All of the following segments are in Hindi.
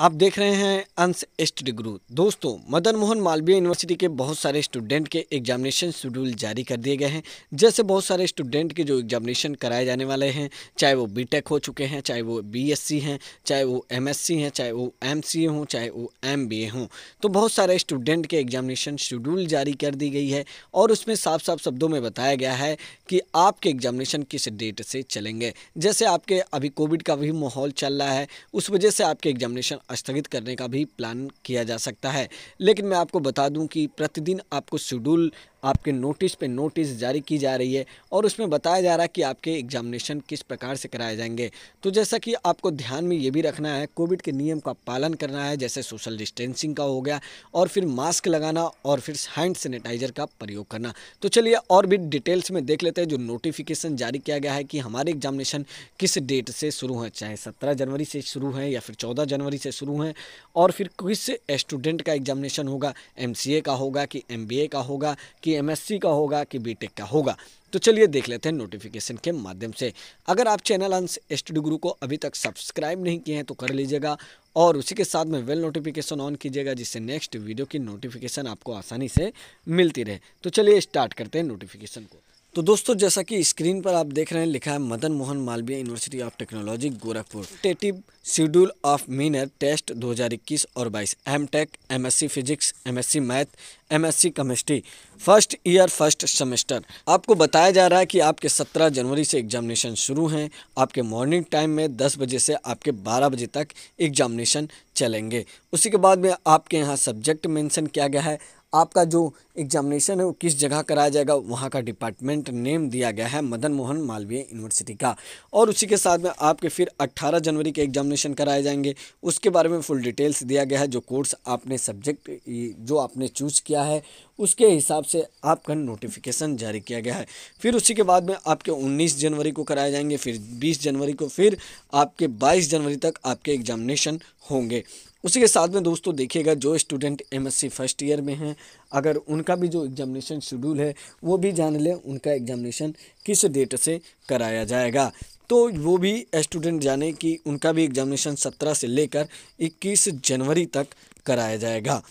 आप देख रहे हैं अंश स्टडी गुरु दोस्तों मदन मोहन मालवीय यूनिवर्सिटी के बहुत सारे स्टूडेंट के एग्जामिनेशन शेड्यूल जारी कर दिए गए हैं जैसे बहुत सारे स्टूडेंट के जो एग्जामिनेशन कराए जाने वाले हैं चाहे वो बीटेक हो चुके हैं चाहे वो बीएससी हैं चाहे वो एमएससी हैं चाहे वो एम हों चाहे वो एम हों तो बहुत सारे स्टूडेंट के एग्जामिनेशन शेड्यूल जारी कर दी गई है और उसमें साफ साफ शब्दों में बताया गया है कि आपके एग्जामिनेशन किस डेट से चलेंगे जैसे आपके अभी कोविड का भी माहौल चल रहा है उस वजह से आपके एग्जामिनेशन स्थगित करने का भी प्लान किया जा सकता है लेकिन मैं आपको बता दूं कि प्रतिदिन आपको शेड्यूल आपके नोटिस पे नोटिस जारी की जा रही है और उसमें बताया जा रहा है कि आपके एग्जामिनेशन किस प्रकार से कराए जाएंगे तो जैसा कि आपको ध्यान में ये भी रखना है कोविड के नियम का पालन करना है जैसे सोशल डिस्टेंसिंग का हो गया और फिर मास्क लगाना और फिर हैंड सैनिटाइजर का प्रयोग करना तो चलिए और भी डिटेल्स में देख लेते हैं जो नोटिफिकेशन जारी किया गया है कि हमारे एग्जामिनेशन किस डेट से शुरू है चाहे सत्रह जनवरी से शुरू है या फिर चौदह जनवरी से शुरू हैं और फिर किस स्टूडेंट का एग्जामिनेशन होगा एम का होगा कि एम का होगा कि एम का होगा कि बी का होगा तो चलिए देख लेते हैं नोटिफिकेशन के माध्यम से अगर आप चैनल अंश स्टडी गुरु को अभी तक सब्सक्राइब नहीं किए हैं तो कर लीजिएगा और उसी के साथ में वेल नोटिफिकेशन ऑन कीजिएगा जिससे नेक्स्ट वीडियो की नोटिफिकेशन आपको आसानी से मिलती रहे तो चलिए स्टार्ट करते हैं नोटिफिकेशन को तो दोस्तों जैसा कि स्क्रीन पर आप देख रहे हैं लिखा है Madan Mohan Malviya university of technology Gorakhpur टेटिव शेड्यूल ऑफ मीनर टेस्ट 2021 और 22 M tech M S C physics M S C math M chemistry first year first semester आपको बताया जा रहा है कि आपके 17 जनवरी से एग्जामिनेशन शुरू हैं आपके मॉर्निंग टाइम में 10 बजे से आपके 12 बजे तक एग्जामिनेशन चलेंगे उसी के बाद में आपके यहाँ सब्जेक्ट मैंसन किया गया है आपका जो एग्जामिनेशन है वो किस जगह कराया जाएगा वहाँ का डिपार्टमेंट नेम दिया गया है मदन मोहन मालवीय यूनिवर्सिटी का और उसी के साथ में आपके फिर 18 जनवरी के एग्जामिनेशन कराए जाएंगे उसके बारे में फुल डिटेल्स दिया गया है जो कोर्स आपने सब्जेक्ट जो आपने चूज किया है उसके हिसाब से आपका नोटिफिकेशन जारी किया गया है फिर उसी के बाद में आपके उन्नीस जनवरी को कराए जाएंगे फिर बीस जनवरी को फिर आपके बाईस जनवरी तक आपके एग्जामिनेशन होंगे उसी के साथ में दोस्तों देखिएगा जो स्टूडेंट एमएससी फर्स्ट ईयर में हैं अगर उन उनका भी जो एग्जामिनेशन शेड्यूल है वो भी जान लें उनका एग्जामिनेशन किस डेट से कराया जाएगा तो वो भी स्टूडेंट जाने कि उनका भी एग्जामिनेशन सत्रह से लेकर इक्कीस जनवरी तक कराया जाएगा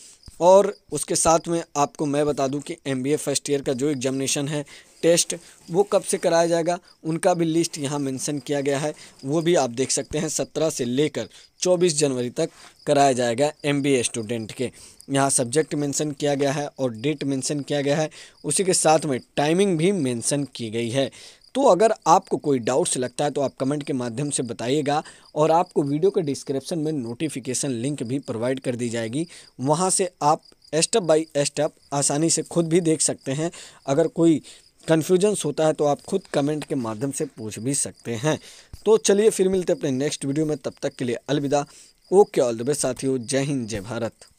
और उसके साथ में आपको मैं बता दूं कि M B A first year का जो एग्जामिनेशन है टेस्ट वो कब से कराया जाएगा उनका भी लिस्ट यहाँ मेंशन किया गया है वो भी आप देख सकते हैं सत्रह से लेकर चौबीस जनवरी तक कराया जाएगा एम बी ए स्टूडेंट के यहाँ सब्जेक्ट मेंशन किया गया है और डेट मेंशन किया गया है उसी के साथ में टाइमिंग भी मेंशन की गई है तो अगर आपको कोई डाउट्स लगता है तो आप कमेंट के माध्यम से बताइएगा और आपको वीडियो के डिस्क्रिप्शन में नोटिफिकेशन लिंक भी प्रोवाइड कर दी जाएगी वहाँ से आप स्टेप बाय स्टेप आसानी से खुद भी देख सकते हैं अगर कोई कन्फ्यूजन्स होता है तो आप खुद कमेंट के माध्यम से पूछ भी सकते हैं तो चलिए फिर मिलते अपने नेक्स्ट वीडियो में तब तक के लिए अलविदा ओके ऑल द बेस्ट साथियों जय हिंद जय भारत